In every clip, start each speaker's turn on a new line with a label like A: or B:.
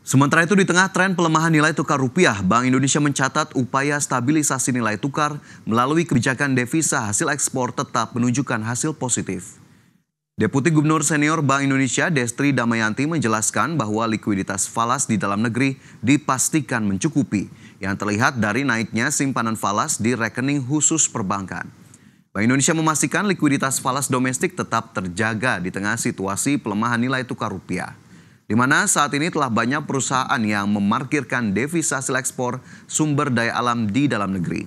A: Sementara itu di tengah tren pelemahan nilai tukar rupiah, Bank Indonesia mencatat upaya stabilisasi nilai tukar melalui kebijakan devisa hasil ekspor tetap menunjukkan hasil positif. Deputi Gubernur Senior Bank Indonesia Destri Damayanti menjelaskan bahwa likuiditas falas di dalam negeri dipastikan mencukupi yang terlihat dari naiknya simpanan falas di rekening khusus perbankan. Bank Indonesia memastikan likuiditas falas domestik tetap terjaga di tengah situasi pelemahan nilai tukar rupiah di mana saat ini telah banyak perusahaan yang memarkirkan devisa hasil ekspor sumber daya alam di dalam negeri.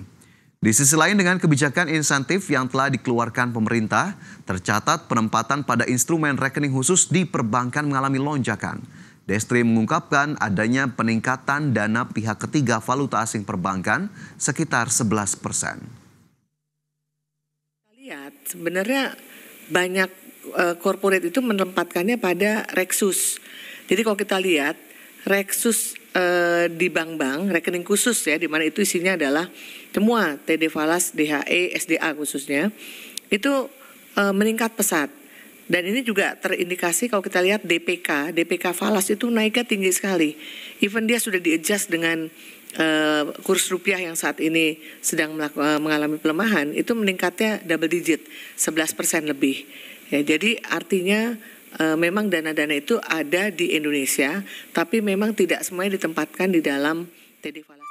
A: Di sisi lain dengan kebijakan insentif yang telah dikeluarkan pemerintah, tercatat penempatan pada instrumen rekening khusus di perbankan mengalami lonjakan. Destri mengungkapkan adanya peningkatan dana pihak ketiga valuta asing perbankan sekitar 11 persen.
B: Lihat, sebenarnya banyak korporat e, uh, itu menempatkannya pada reksus jadi kalau kita lihat reksus e, eh, di bank-bank, rekening khusus ya, di mana itu isinya adalah semua TD Falas, DHE, SDA khususnya, itu e, meningkat pesat. Dan ini juga terindikasi kalau kita lihat DPK, DPK falas itu naiknya tinggi sekali. Even dia sudah di-adjust dengan uh, kurs rupiah yang saat ini sedang uh, mengalami pelemahan, itu meningkatnya double digit, 11% persen lebih. Ya, jadi artinya uh, memang dana-dana itu ada di Indonesia, tapi memang tidak semuanya ditempatkan di dalam Teddy